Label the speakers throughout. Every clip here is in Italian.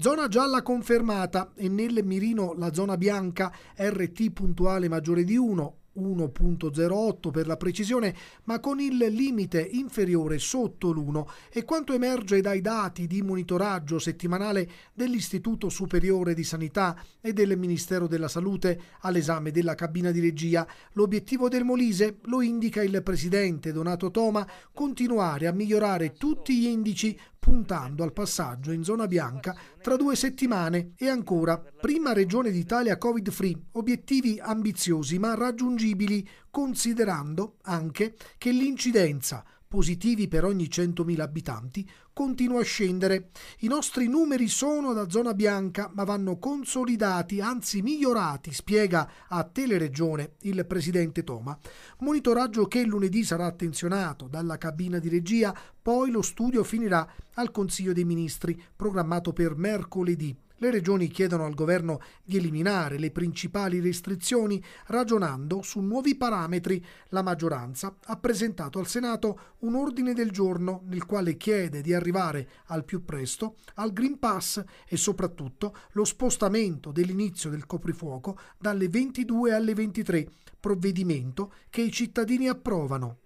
Speaker 1: Zona gialla confermata e nel mirino la zona bianca RT puntuale maggiore di 1, 1.08 per la precisione, ma con il limite inferiore sotto l'1 e quanto emerge dai dati di monitoraggio settimanale dell'Istituto Superiore di Sanità e del Ministero della Salute all'esame della cabina di regia. L'obiettivo del Molise, lo indica il presidente Donato Toma, continuare a migliorare tutti gli indici puntando al passaggio in zona bianca tra due settimane e ancora prima regione d'Italia Covid-free, obiettivi ambiziosi ma raggiungibili considerando anche che l'incidenza positivi per ogni 100.000 abitanti, continua a scendere. I nostri numeri sono da zona bianca, ma vanno consolidati, anzi migliorati, spiega a Teleregione il presidente Toma. Monitoraggio che lunedì sarà attenzionato dalla cabina di regia, poi lo studio finirà al Consiglio dei Ministri, programmato per mercoledì. Le regioni chiedono al governo di eliminare le principali restrizioni ragionando su nuovi parametri. La maggioranza ha presentato al Senato un ordine del giorno nel quale chiede di arrivare al più presto al Green Pass e soprattutto lo spostamento dell'inizio del coprifuoco dalle 22 alle 23, provvedimento che i cittadini approvano.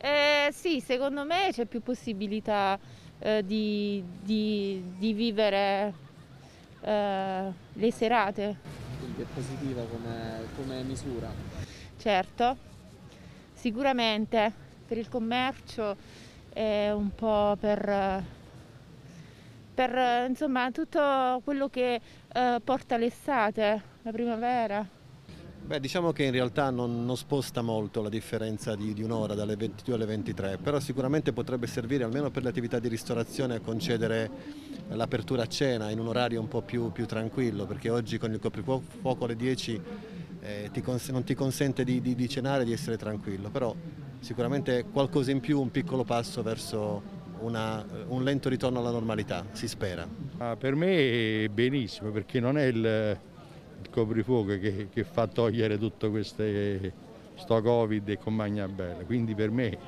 Speaker 2: Eh, sì, secondo me c'è più possibilità eh, di, di, di vivere eh, le serate.
Speaker 1: Quindi è positiva come, come misura?
Speaker 2: Certo, sicuramente per il commercio e un po' per, per insomma, tutto quello che eh, porta l'estate, la primavera.
Speaker 3: Beh, diciamo che in realtà non, non sposta molto la differenza di, di un'ora dalle 22 alle 23, però sicuramente potrebbe servire almeno per le attività di ristorazione a concedere l'apertura a cena in un orario un po' più, più tranquillo, perché oggi con il coprifuoco alle 10 eh, ti non ti consente di, di, di cenare e di essere tranquillo, però sicuramente qualcosa in più, un piccolo passo verso una, eh, un lento ritorno alla normalità, si spera.
Speaker 4: Ah, per me è benissimo, perché non è il il coprifuoco che, che fa togliere tutto questo sto Covid e compagnia bella. Quindi per me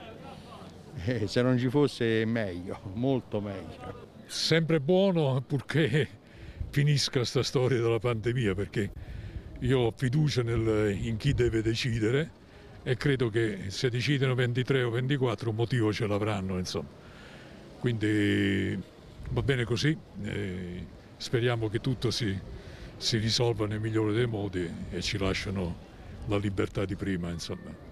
Speaker 4: eh, se non ci fosse meglio, molto meglio. Sempre buono purché finisca questa storia della pandemia perché io ho fiducia nel, in chi deve decidere e credo che se decidono 23 o 24 un motivo ce l'avranno insomma. Quindi va bene così, eh, speriamo che tutto si, si risolva nel migliore dei modi e ci lasciano la libertà di prima. Insomma.